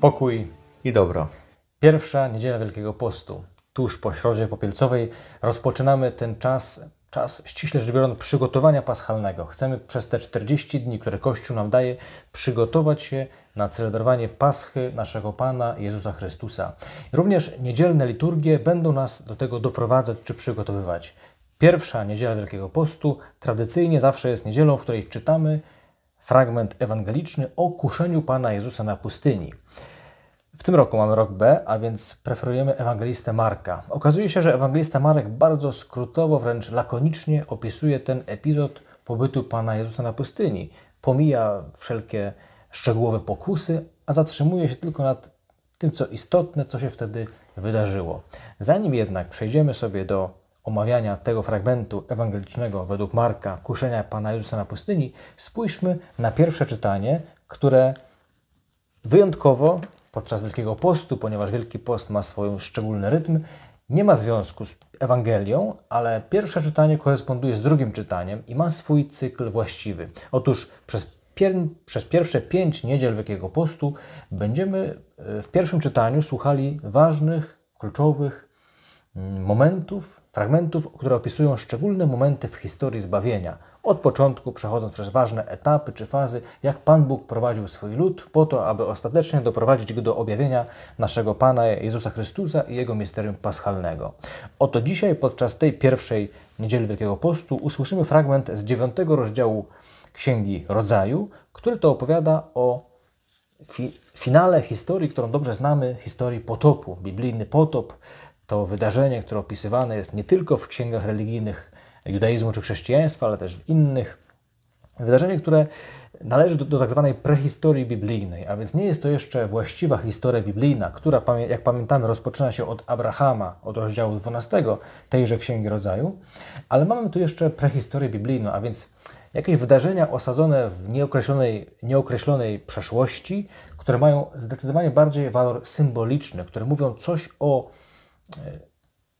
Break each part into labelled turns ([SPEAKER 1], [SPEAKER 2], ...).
[SPEAKER 1] pokój i dobro. Pierwsza niedziela Wielkiego Postu, tuż po środzie popielcowej, rozpoczynamy ten czas, czas ściśle rzecz biorąc przygotowania paschalnego. Chcemy przez te 40 dni, które Kościół nam daje, przygotować się na celebrowanie Paschy naszego Pana Jezusa Chrystusa. Również niedzielne liturgie będą nas do tego doprowadzać czy przygotowywać. Pierwsza niedziela Wielkiego Postu tradycyjnie zawsze jest niedzielą, w której czytamy fragment ewangeliczny o kuszeniu Pana Jezusa na pustyni. W tym roku mamy rok B, a więc preferujemy ewangelistę Marka. Okazuje się, że ewangelista Marek bardzo skrótowo, wręcz lakonicznie opisuje ten epizod pobytu Pana Jezusa na pustyni. Pomija wszelkie szczegółowe pokusy, a zatrzymuje się tylko nad tym, co istotne, co się wtedy wydarzyło. Zanim jednak przejdziemy sobie do omawiania tego fragmentu ewangelicznego według Marka, kuszenia Pana Jezusa na pustyni, spójrzmy na pierwsze czytanie, które wyjątkowo podczas Wielkiego Postu, ponieważ Wielki Post ma swój szczególny rytm, nie ma związku z Ewangelią, ale pierwsze czytanie koresponduje z drugim czytaniem i ma swój cykl właściwy. Otóż przez, pier przez pierwsze pięć niedziel Wielkiego Postu będziemy e, w pierwszym czytaniu słuchali ważnych, kluczowych Mm, momentów, fragmentów, które opisują szczególne momenty w historii zbawienia. Od początku, przechodząc przez ważne etapy czy fazy, jak Pan Bóg prowadził swój lud po to, aby ostatecznie doprowadzić go do objawienia naszego Pana Jezusa Chrystusa i jego misterium paschalnego. Oto dzisiaj, podczas tej pierwszej niedzieli Wielkiego Postu, usłyszymy fragment z dziewiątego rozdziału Księgi Rodzaju, który to opowiada o fi finale historii, którą dobrze znamy, historii potopu. Biblijny potop to wydarzenie, które opisywane jest nie tylko w księgach religijnych judaizmu czy chrześcijaństwa, ale też w innych. Wydarzenie, które należy do, do tak zwanej prehistorii biblijnej, a więc nie jest to jeszcze właściwa historia biblijna, która, jak pamiętamy, rozpoczyna się od Abrahama, od rozdziału 12 tejże Księgi Rodzaju, ale mamy tu jeszcze prehistorię biblijną, a więc jakieś wydarzenia osadzone w nieokreślonej, nieokreślonej przeszłości, które mają zdecydowanie bardziej walor symboliczny, które mówią coś o E,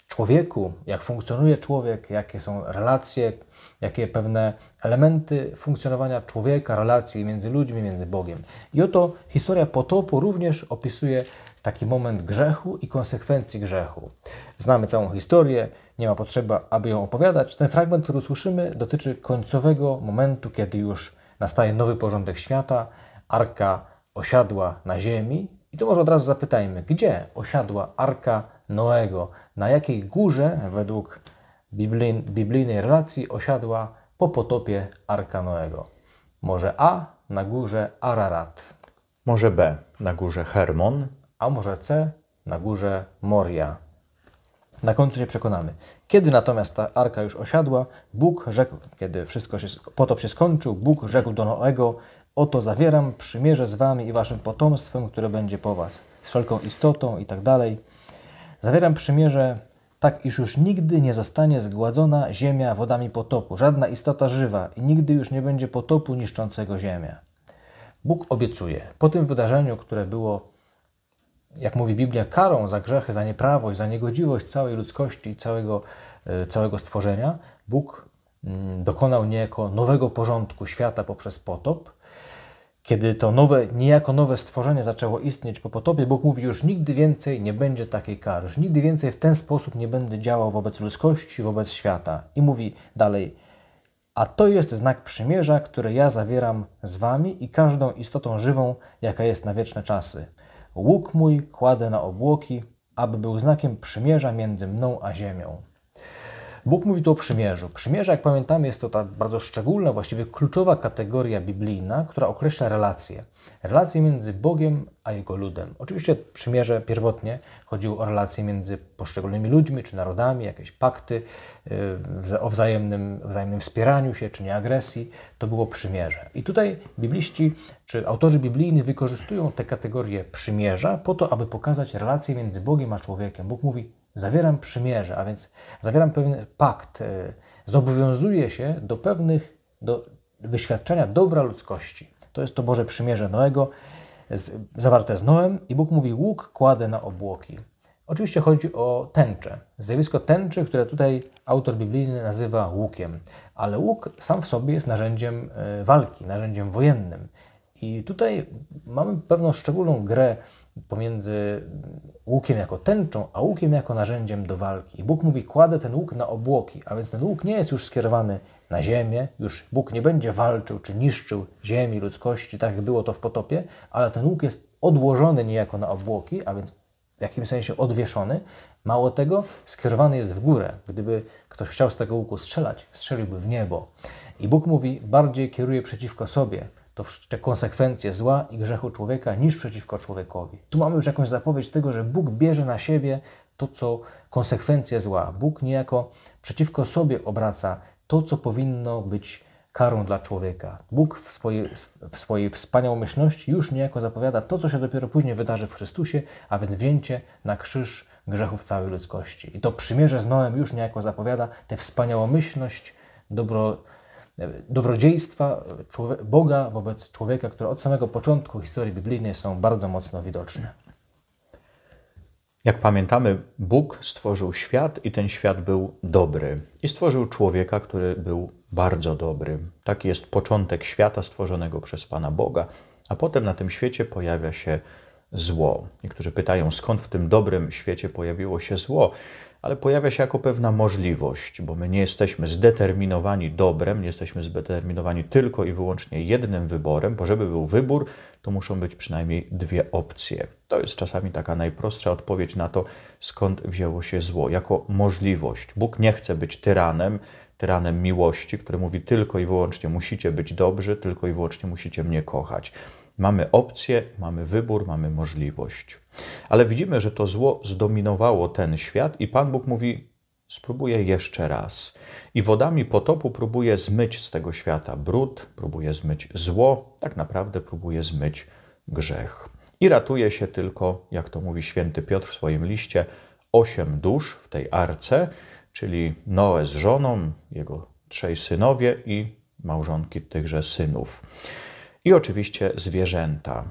[SPEAKER 1] człowieku, jak funkcjonuje człowiek, jakie są relacje, jakie pewne elementy funkcjonowania człowieka, relacji między ludźmi, między Bogiem. I oto historia potopu również opisuje taki moment grzechu i konsekwencji grzechu. Znamy całą historię, nie ma potrzeby, aby ją opowiadać. Ten fragment, który słyszymy, dotyczy końcowego momentu, kiedy już nastaje nowy porządek świata, arka osiadła na ziemi. I tu może od razu zapytajmy, gdzie osiadła arka Noego, na jakiej górze, według biblijnej relacji, osiadła po potopie Arka Noego? Może A na górze Ararat,
[SPEAKER 2] może B na górze Hermon,
[SPEAKER 1] a może C na górze Moria. Na końcu się przekonamy. Kiedy natomiast ta arka już osiadła, Bóg rzekł, kiedy wszystko się, potop się skończył, Bóg rzekł do Noego: Oto zawieram przymierze z wami i waszym potomstwem, które będzie po was, z wszelką istotą i tak dalej Zawieram przymierze tak, iż już nigdy nie zostanie zgładzona ziemia wodami potopu, żadna istota żywa i nigdy już nie będzie potopu niszczącego ziemię. Bóg obiecuje. Po tym wydarzeniu, które było, jak mówi Biblia, karą za grzechy, za nieprawość, za niegodziwość całej ludzkości i całego, e, całego stworzenia, Bóg mm, dokonał niejako nowego porządku świata poprzez potop, kiedy to nowe, niejako nowe stworzenie zaczęło istnieć po potopie, Bóg mówi już nigdy więcej nie będzie takiej kary, już nigdy więcej w ten sposób nie będę działał wobec ludzkości, wobec świata. I mówi dalej, a to jest znak przymierza, który ja zawieram z wami i każdą istotą żywą, jaka jest na wieczne czasy. Łuk mój kładę na obłoki, aby był znakiem przymierza między mną a ziemią. Bóg mówi tu o przymierzu. Przymierze, jak pamiętamy, jest to ta bardzo szczególna, właściwie kluczowa kategoria biblijna, która określa relacje. Relacje między Bogiem a Jego ludem. Oczywiście przymierze pierwotnie chodziło o relacje między poszczególnymi ludźmi czy narodami, jakieś pakty y, o wzajemnym, wzajemnym wspieraniu się czy nieagresji. To było przymierze. I tutaj bibliści czy autorzy biblijni wykorzystują tę kategorię przymierza po to, aby pokazać relacje między Bogiem a człowiekiem. Bóg mówi, Zawieram przymierze, a więc zawieram pewien pakt. E, Zobowiązuję się do pewnych, do wyświadczenia dobra ludzkości. To jest to Boże przymierze Noego, z, zawarte z Noem i Bóg mówi, łuk kładę na obłoki. Oczywiście chodzi o tęczę. Zjawisko tęczy, które tutaj autor biblijny nazywa łukiem. Ale łuk sam w sobie jest narzędziem e, walki, narzędziem wojennym. I tutaj mamy pewną szczególną grę pomiędzy łukiem jako tęczą, a łukiem jako narzędziem do walki. I Bóg mówi: Kładę ten łuk na obłoki, a więc ten łuk nie jest już skierowany na ziemię, już Bóg nie będzie walczył czy niszczył ziemi, ludzkości, tak jak było to w potopie, ale ten łuk jest odłożony niejako na obłoki, a więc w jakimś sensie odwieszony. Mało tego, skierowany jest w górę. Gdyby ktoś chciał z tego łuku strzelać, strzeliłby w niebo. I Bóg mówi: Bardziej kieruje przeciwko sobie to te konsekwencje zła i grzechu człowieka niż przeciwko człowiekowi. Tu mamy już jakąś zapowiedź tego, że Bóg bierze na siebie to, co konsekwencje zła. Bóg niejako przeciwko sobie obraca to, co powinno być karą dla człowieka. Bóg w swojej, w swojej wspaniałomyślności już niejako zapowiada to, co się dopiero później wydarzy w Chrystusie, a więc wzięcie na krzyż grzechów całej ludzkości. I to przymierze z Noem już niejako zapowiada tę wspaniałomyślność, dobro, dobrodziejstwa Boga wobec człowieka, które od samego początku historii biblijnej są bardzo mocno widoczne.
[SPEAKER 2] Jak pamiętamy, Bóg stworzył świat i ten świat był dobry. I stworzył człowieka, który był bardzo dobry. Taki jest początek świata stworzonego przez Pana Boga. A potem na tym świecie pojawia się zło. Niektórzy pytają, skąd w tym dobrym świecie pojawiło się zło, ale pojawia się jako pewna możliwość, bo my nie jesteśmy zdeterminowani dobrem, nie jesteśmy zdeterminowani tylko i wyłącznie jednym wyborem, bo żeby był wybór, to muszą być przynajmniej dwie opcje. To jest czasami taka najprostsza odpowiedź na to, skąd wzięło się zło, jako możliwość. Bóg nie chce być tyranem, tyranem miłości, który mówi tylko i wyłącznie musicie być dobrzy, tylko i wyłącznie musicie mnie kochać. Mamy opcję, mamy wybór, mamy możliwość. Ale widzimy, że to zło zdominowało ten świat i Pan Bóg mówi: Spróbuję jeszcze raz. I wodami potopu próbuje zmyć z tego świata brud, próbuje zmyć zło, tak naprawdę próbuje zmyć grzech. I ratuje się tylko, jak to mówi święty Piotr w swoim liście, osiem dusz w tej arce, czyli Noe z żoną, jego trzej synowie i małżonki tychże synów i oczywiście zwierzęta.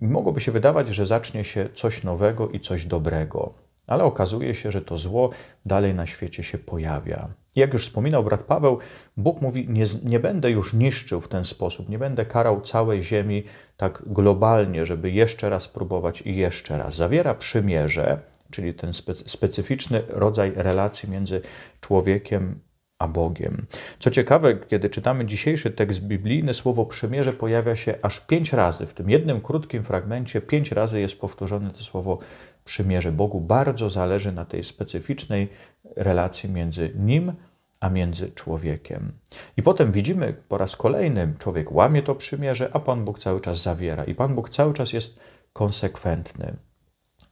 [SPEAKER 2] Mogłoby się wydawać, że zacznie się coś nowego i coś dobrego, ale okazuje się, że to zło dalej na świecie się pojawia. Jak już wspominał brat Paweł, Bóg mówi: nie, nie będę już niszczył w ten sposób, nie będę karał całej ziemi tak globalnie, żeby jeszcze raz próbować i jeszcze raz. Zawiera przymierze, czyli ten specyficzny rodzaj relacji między człowiekiem a Bogiem. Co ciekawe, kiedy czytamy dzisiejszy tekst biblijny, słowo przymierze pojawia się aż pięć razy. W tym jednym krótkim fragmencie pięć razy jest powtórzone to słowo przymierze. Bogu bardzo zależy na tej specyficznej relacji między nim a między człowiekiem. I potem widzimy po raz kolejny, człowiek łamie to przymierze, a Pan Bóg cały czas zawiera. I Pan Bóg cały czas jest konsekwentny.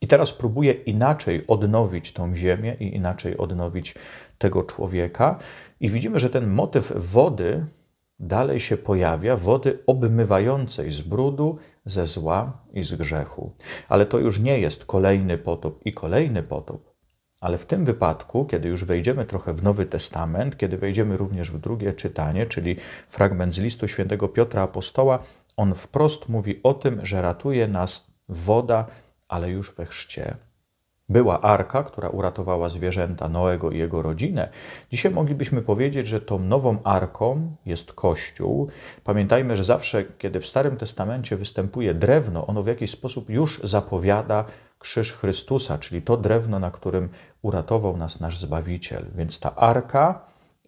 [SPEAKER 2] I teraz próbuje inaczej odnowić tą ziemię i inaczej odnowić tego człowieka. I widzimy, że ten motyw wody dalej się pojawia, wody obmywającej z brudu, ze zła i z grzechu. Ale to już nie jest kolejny potop i kolejny potop. Ale w tym wypadku, kiedy już wejdziemy trochę w Nowy Testament, kiedy wejdziemy również w drugie czytanie, czyli fragment z listu świętego Piotra Apostoła, on wprost mówi o tym, że ratuje nas woda, ale już we chrzcie była arka, która uratowała zwierzęta Noego i jego rodzinę, dzisiaj moglibyśmy powiedzieć, że tą nową arką jest Kościół. Pamiętajmy, że zawsze, kiedy w Starym Testamencie występuje drewno, ono w jakiś sposób już zapowiada krzyż Chrystusa, czyli to drewno, na którym uratował nas nasz Zbawiciel. Więc ta arka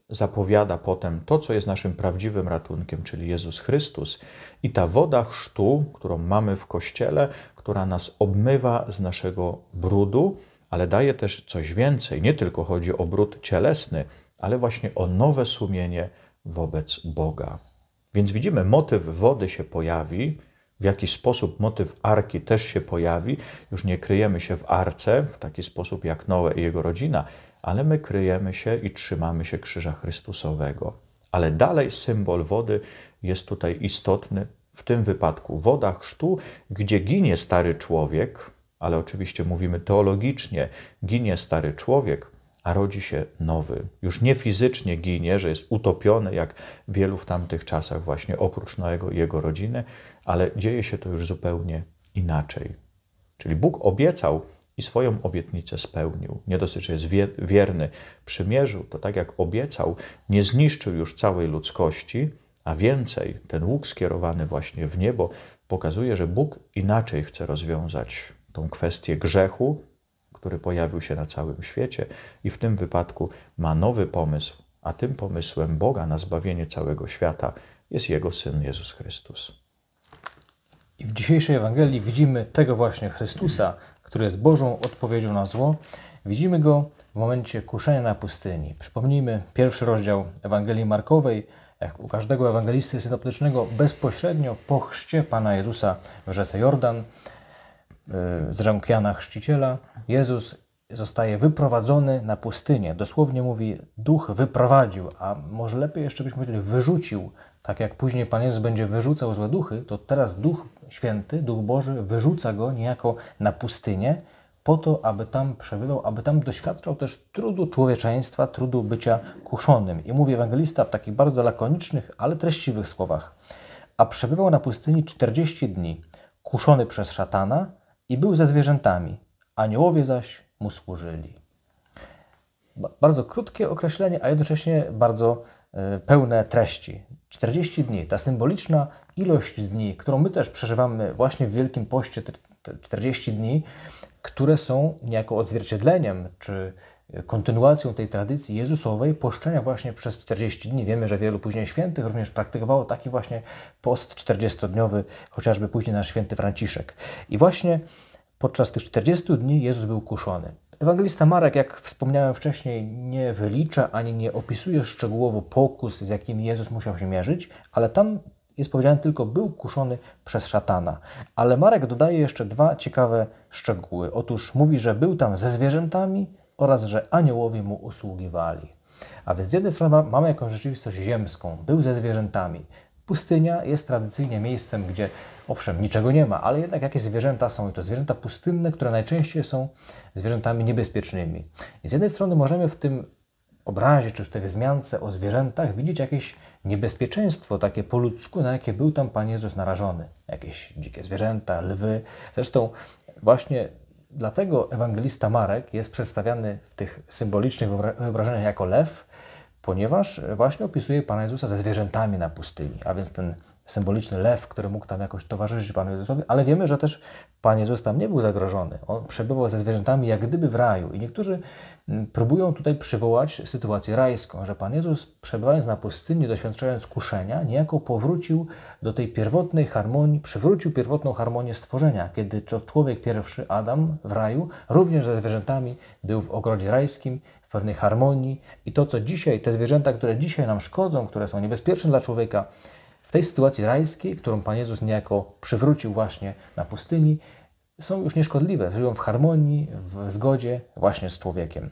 [SPEAKER 2] zapowiada potem to, co jest naszym prawdziwym ratunkiem, czyli Jezus Chrystus. I ta woda chrztu, którą mamy w kościele, która nas obmywa z naszego brudu, ale daje też coś więcej. Nie tylko chodzi o brud cielesny, ale właśnie o nowe sumienie wobec Boga. Więc widzimy, motyw wody się pojawi, w jaki sposób motyw arki też się pojawi. Już nie kryjemy się w arce w taki sposób jak Noe i jego rodzina, ale my kryjemy się i trzymamy się Krzyża Chrystusowego. Ale dalej symbol wody jest tutaj istotny, w tym wypadku woda chrztu, gdzie ginie stary człowiek, ale oczywiście mówimy teologicznie, ginie stary człowiek, a rodzi się nowy. Już nie fizycznie ginie, że jest utopiony, jak wielu w tamtych czasach, właśnie oprócz Noego i jego rodziny, ale dzieje się to już zupełnie inaczej. Czyli Bóg obiecał i swoją obietnicę spełnił. Nie dosyć, że jest wierny przymierzył, to tak jak obiecał, nie zniszczył już całej ludzkości, a więcej, ten łuk skierowany właśnie w niebo pokazuje, że Bóg inaczej chce rozwiązać tą kwestię grzechu, który pojawił się na całym świecie, i w tym wypadku ma nowy pomysł, a tym pomysłem Boga na zbawienie całego świata jest Jego Syn Jezus Chrystus.
[SPEAKER 1] I w dzisiejszej Ewangelii widzimy tego właśnie Chrystusa, który jest Bożą odpowiedzią na zło. Widzimy go w momencie kuszenia na pustyni. Przypomnijmy pierwszy rozdział Ewangelii Markowej, jak u każdego ewangelisty synoptycznego, bezpośrednio po chrzcie Pana Jezusa w rzece Jordan y, z rąk Jana Chrzciciela, Jezus zostaje wyprowadzony na pustynię. Dosłownie mówi, duch wyprowadził, a może lepiej jeszcze byśmy powiedzieli, wyrzucił. Tak jak później Pan Jezus będzie wyrzucał złe duchy, to teraz Duch Święty, Duch Boży wyrzuca go niejako na pustynię, po to, aby tam przebywał, aby tam doświadczał też trudu człowieczeństwa, trudu bycia kuszonym. I mówi ewangelista w takich bardzo lakonicznych, ale treściwych słowach. A przebywał na pustyni 40 dni, kuszony przez szatana i był ze zwierzętami, aniołowie zaś mu służyli. Bardzo krótkie określenie, a jednocześnie bardzo e, pełne treści. 40 dni, ta symboliczna ilość dni, którą my też przeżywamy właśnie w Wielkim Poście, 40 dni, które są niejako odzwierciedleniem czy kontynuacją tej tradycji Jezusowej poszczenia właśnie przez 40 dni. Wiemy, że wielu później świętych również praktykowało taki właśnie post 40-dniowy, chociażby później nasz święty Franciszek. I właśnie podczas tych 40 dni Jezus był kuszony. Ewangelista Marek, jak wspomniałem wcześniej, nie wylicza ani nie opisuje szczegółowo pokus, z jakim Jezus musiał się mierzyć, ale tam jest powiedziane tylko był kuszony przez szatana. Ale Marek dodaje jeszcze dwa ciekawe szczegóły. Otóż mówi, że był tam ze zwierzętami oraz że aniołowie mu usługiwali. A więc z jednej strony mamy jakąś rzeczywistość ziemską, był ze zwierzętami. Pustynia jest tradycyjnie miejscem, gdzie owszem, niczego nie ma, ale jednak jakieś zwierzęta są i to zwierzęta pustynne, które najczęściej są zwierzętami niebezpiecznymi. I z jednej strony możemy w tym obrazie czy w tej wzmiance o zwierzętach widzieć jakieś niebezpieczeństwo takie po ludzku, na jakie był tam Pan Jezus narażony. Jakieś dzikie zwierzęta, lwy. Zresztą właśnie dlatego ewangelista Marek jest przedstawiany w tych symbolicznych wyobrażeniach jako lew, ponieważ właśnie opisuje Pana Jezusa ze zwierzętami na pustyni. A więc ten symboliczny lew, który mógł tam jakoś towarzyszyć Panu Jezusowi, ale wiemy, że też Pan Jezus tam nie był zagrożony. On przebywał ze zwierzętami jak gdyby w raju. I niektórzy mm, próbują tutaj przywołać sytuację rajską, że Pan Jezus przebywając na pustyni, doświadczając kuszenia, niejako powrócił do tej pierwotnej harmonii, przywrócił pierwotną harmonię stworzenia, kiedy to człowiek pierwszy, Adam, w raju, również ze zwierzętami był w ogrodzie rajskim, w pewnej harmonii i to, co dzisiaj, te zwierzęta, które dzisiaj nam szkodzą, które są niebezpieczne dla człowieka, w tej sytuacji rajskiej, którą Pan Jezus niejako przywrócił właśnie na pustyni, są już nieszkodliwe, żyją w harmonii, w zgodzie właśnie z człowiekiem.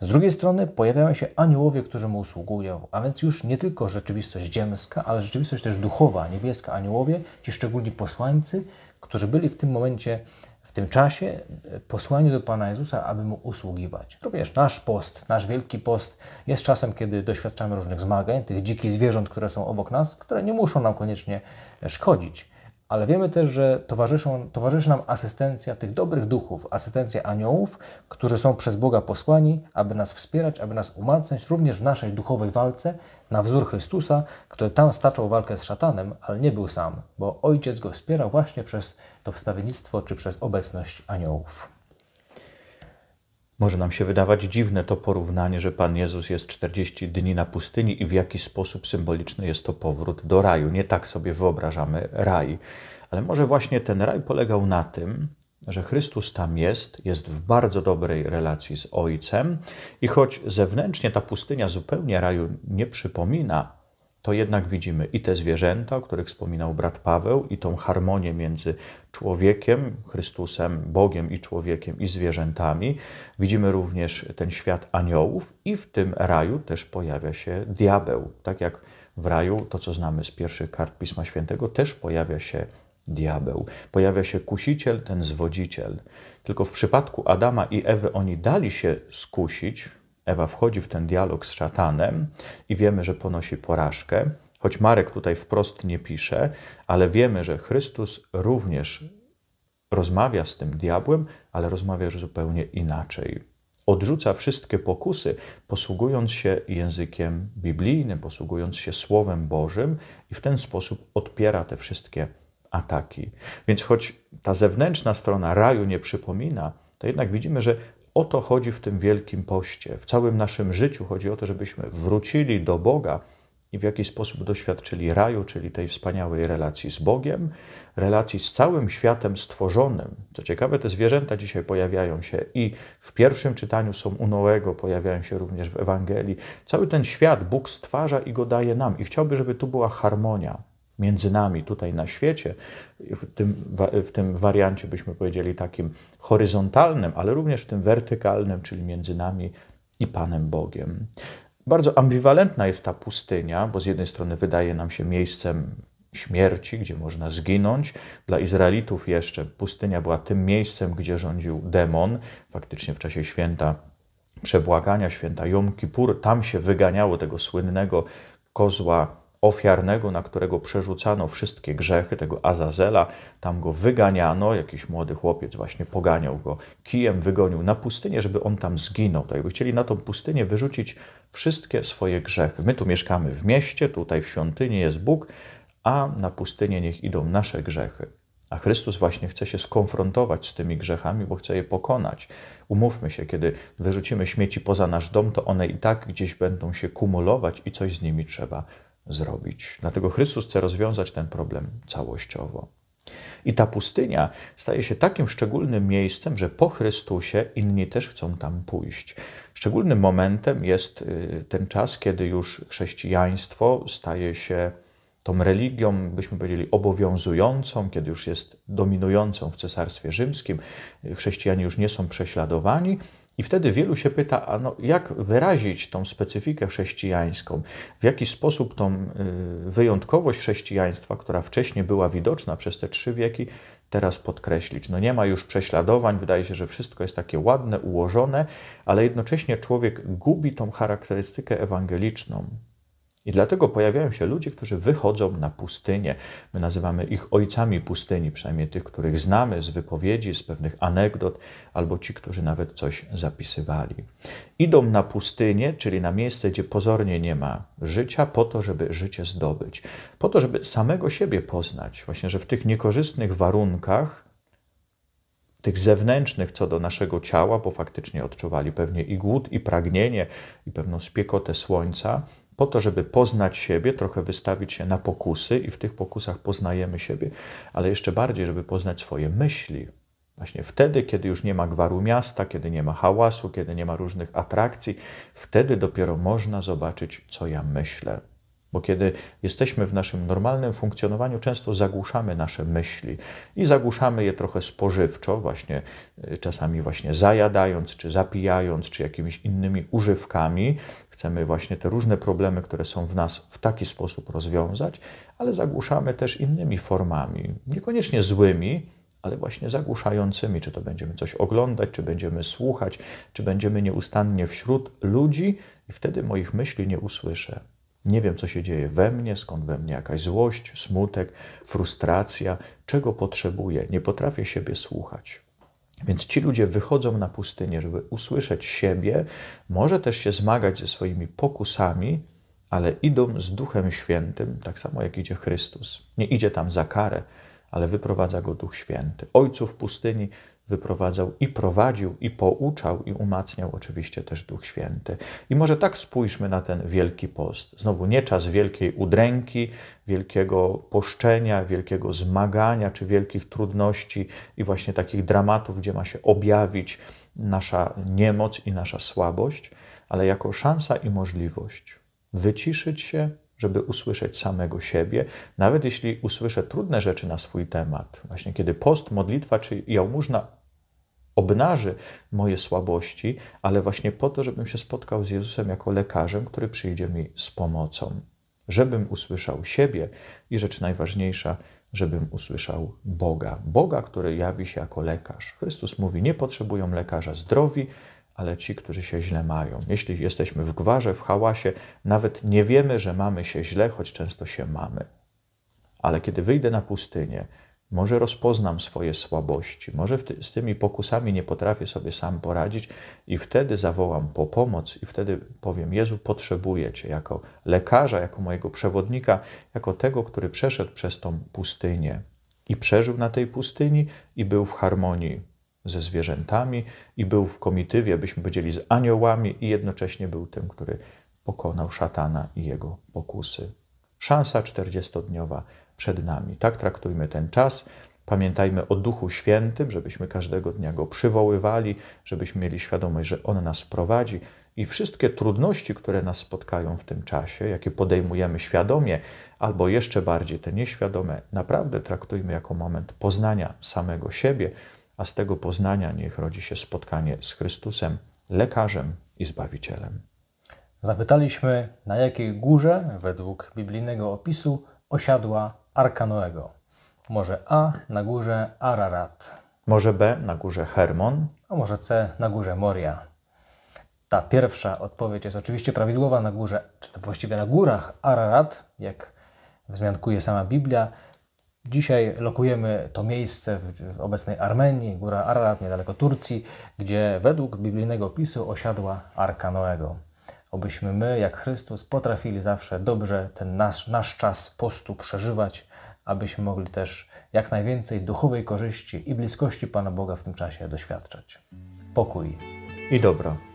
[SPEAKER 1] Z drugiej strony pojawiają się aniołowie, którzy mu usługują, a więc już nie tylko rzeczywistość ziemska, ale rzeczywistość też duchowa, niebieska. Aniołowie, ci szczególni posłańcy, którzy byli w tym momencie w tym czasie e, posłaniu do Pana Jezusa, aby Mu usługiwać. Również nasz post, nasz Wielki Post jest czasem, kiedy doświadczamy różnych zmagań, tych dzikich zwierząt, które są obok nas, które nie muszą nam koniecznie szkodzić ale wiemy też, że towarzyszą, towarzyszy nam asystencja tych dobrych duchów, asystencja aniołów, którzy są przez Boga posłani, aby nas wspierać, aby nas umacniać również w naszej duchowej walce na wzór Chrystusa, który tam staczał walkę z szatanem, ale nie był sam, bo Ojciec go wspierał właśnie przez to wstawiennictwo czy przez obecność aniołów.
[SPEAKER 2] Może nam się wydawać dziwne to porównanie, że Pan Jezus jest 40 dni na pustyni i w jaki sposób symboliczny jest to powrót do raju. Nie tak sobie wyobrażamy raj. Ale może właśnie ten raj polegał na tym, że Chrystus tam jest, jest w bardzo dobrej relacji z Ojcem i choć zewnętrznie ta pustynia zupełnie raju nie przypomina to jednak widzimy i te zwierzęta, o których wspominał brat Paweł, i tą harmonię między człowiekiem, Chrystusem, Bogiem i człowiekiem i zwierzętami. Widzimy również ten świat aniołów, i w tym raju też pojawia się diabeł. Tak jak w raju, to co znamy z pierwszych kart Pisma Świętego, też pojawia się diabeł. Pojawia się kusiciel, ten zwodziciel. Tylko w przypadku Adama i Ewy oni dali się skusić, Ewa wchodzi w ten dialog z szatanem i wiemy, że ponosi porażkę, choć Marek tutaj wprost nie pisze, ale wiemy, że Chrystus również rozmawia z tym diabłem, ale rozmawia już zupełnie inaczej. Odrzuca wszystkie pokusy, posługując się językiem biblijnym, posługując się Słowem Bożym i w ten sposób odpiera te wszystkie ataki. Więc choć ta zewnętrzna strona raju nie przypomina, to jednak widzimy, że o to chodzi w tym wielkim poście. W całym naszym życiu chodzi o to, żebyśmy wrócili do Boga i w jakiś sposób doświadczyli raju, czyli tej wspaniałej relacji z Bogiem, relacji z całym światem stworzonym. Co ciekawe, te zwierzęta dzisiaj pojawiają się i w pierwszym czytaniu są u Noego, pojawiają się również w Ewangelii. Cały ten świat Bóg stwarza i go daje nam i chciałby, żeby tu była harmonia między nami tutaj na świecie, w tym, w tym wariancie byśmy powiedzieli takim horyzontalnym, ale również w tym wertykalnym, czyli między nami i Panem Bogiem. Bardzo ambiwalentna jest ta pustynia, bo z jednej strony wydaje nam się miejscem śmierci, gdzie można zginąć. Dla Izraelitów jeszcze pustynia była tym miejscem, gdzie rządził demon. Faktycznie w czasie święta przebłagania, święta Jom Kippur, tam się wyganiało tego słynnego kozła ofiarnego, na którego przerzucano wszystkie grzechy, tego Azazela. Tam go wyganiano, jakiś młody chłopiec właśnie poganiał go kijem, wygonił na pustynię, żeby on tam zginął. To jakby chcieli na tą pustynię wyrzucić wszystkie swoje grzechy. My tu mieszkamy w mieście, tutaj w świątyni jest Bóg, a na pustynię niech idą nasze grzechy. A Chrystus właśnie chce się skonfrontować z tymi grzechami, bo chce je pokonać. Umówmy się, kiedy wyrzucimy śmieci poza nasz dom, to one i tak gdzieś będą się kumulować i coś z nimi trzeba zrobić. Dlatego Chrystus chce rozwiązać ten problem całościowo. I ta pustynia staje się takim szczególnym miejscem, że po Chrystusie inni też chcą tam pójść. Szczególnym momentem jest y, ten czas, kiedy już chrześcijaństwo staje się tą religią, byśmy powiedzieli, obowiązującą, kiedy już jest dominującą w Cesarstwie Rzymskim. Y, chrześcijanie już nie są prześladowani, i wtedy wielu się pyta, a no, jak wyrazić tą specyfikę chrześcijańską, w jaki sposób tą y, wyjątkowość chrześcijaństwa, która wcześniej była widoczna przez te trzy wieki, teraz podkreślić. No nie ma już prześladowań, wydaje się, że wszystko jest takie ładne, ułożone, ale jednocześnie człowiek gubi tą charakterystykę ewangeliczną, i dlatego pojawiają się ludzie, którzy wychodzą na pustynię. My nazywamy ich ojcami pustyni, przynajmniej tych, których znamy z wypowiedzi, z pewnych anegdot, albo ci, którzy nawet coś zapisywali. Idą na pustynię, czyli na miejsce, gdzie pozornie nie ma życia, po to, żeby życie zdobyć, po to, żeby samego siebie poznać, właśnie, że w tych niekorzystnych warunkach tych zewnętrznych co do naszego ciała, bo faktycznie odczuwali pewnie i głód, i pragnienie, i pewną spiekotę słońca, po to, żeby poznać siebie, trochę wystawić się na pokusy i w tych pokusach poznajemy siebie, ale jeszcze bardziej, żeby poznać swoje myśli. Właśnie wtedy, kiedy już nie ma gwaru miasta, kiedy nie ma hałasu, kiedy nie ma różnych atrakcji, wtedy dopiero można zobaczyć, co ja myślę. Bo kiedy jesteśmy w naszym normalnym funkcjonowaniu, często zagłuszamy nasze myśli i zagłuszamy je trochę spożywczo, właśnie y, czasami właśnie zajadając, czy zapijając, czy jakimiś innymi używkami. Chcemy właśnie te różne problemy, które są w nas, w taki sposób rozwiązać, ale zagłuszamy też innymi formami, niekoniecznie złymi, ale właśnie zagłuszającymi, czy to będziemy coś oglądać, czy będziemy słuchać, czy będziemy nieustannie wśród ludzi, i wtedy moich myśli nie usłyszę. Nie wiem, co się dzieje we mnie, skąd we mnie jakaś złość, smutek, frustracja, czego potrzebuję. Nie potrafię siebie słuchać. Więc ci ludzie wychodzą na pustynię, żeby usłyszeć siebie, może też się zmagać ze swoimi pokusami, ale idą z Duchem Świętym, tak samo jak idzie Chrystus. Nie idzie tam za karę, ale wyprowadza go Duch Święty. Ojców w pustyni wyprowadzał i prowadził, i pouczał, i umacniał oczywiście też Duch Święty. I może tak spójrzmy na ten Wielki Post. Znowu nie czas wielkiej udręki, wielkiego poszczenia, wielkiego zmagania, czy wielkich trudności i właśnie takich dramatów, gdzie ma się objawić nasza niemoc i nasza słabość, ale jako szansa i możliwość wyciszyć się, żeby usłyszeć samego siebie, nawet jeśli usłyszę trudne rzeczy na swój temat. Właśnie kiedy post, modlitwa czy jałmużna obnaży moje słabości, ale właśnie po to, żebym się spotkał z Jezusem jako lekarzem, który przyjdzie mi z pomocą. Żebym usłyszał siebie i rzecz najważniejsza, żebym usłyszał Boga. Boga, który jawi się jako lekarz. Chrystus mówi: Nie potrzebują lekarza zdrowi, ale ci, którzy się źle mają. Jeśli jesteśmy w gwarze, w hałasie, nawet nie wiemy, że mamy się źle, choć często się mamy. Ale kiedy wyjdę na pustynię, może rozpoznam swoje słabości, może ty, z tymi pokusami nie potrafię sobie sam poradzić, i wtedy zawołam po pomoc, i wtedy powiem: Jezu, potrzebuję Cię jako lekarza, jako mojego przewodnika, jako tego, który przeszedł przez tą pustynię i przeżył na tej pustyni, i był w harmonii ze zwierzętami, i był w komitywie, byśmy powiedzieli, z aniołami, i jednocześnie był tym, który pokonał szatana i jego pokusy. Szansa 40-dniowa przed nami. Tak traktujmy ten czas. Pamiętajmy o Duchu Świętym, żebyśmy każdego dnia go przywoływali, żebyśmy mieli świadomość, że on nas prowadzi i wszystkie trudności, które nas spotkają w tym czasie, jakie podejmujemy świadomie albo jeszcze bardziej te nieświadome, naprawdę traktujmy jako moment poznania samego siebie, a z tego poznania niech rodzi się spotkanie z Chrystusem, lekarzem i zbawicielem. Zapytaliśmy, na jakiej górze, według biblijnego
[SPEAKER 1] opisu, osiadła Arkanoego. Może A na górze Ararat.
[SPEAKER 2] Może B na górze Hermon.
[SPEAKER 1] A może C na górze Moria. Ta pierwsza odpowiedź jest oczywiście prawidłowa na górze, czy właściwie na górach Ararat, jak wzmiankuje sama Biblia. Dzisiaj lokujemy to miejsce w, obecnej Armenii, góra Ararat, niedaleko Turcji, gdzie według biblijnego opisu osiadła Arka Noego obyśmy my, jak Chrystus, potrafili zawsze dobrze ten nasz, nasz czas postu przeżywać, abyśmy mogli też jak najwięcej duchowej korzyści i bliskości Pana Boga w tym czasie doświadczać. Pokój
[SPEAKER 2] i dobro.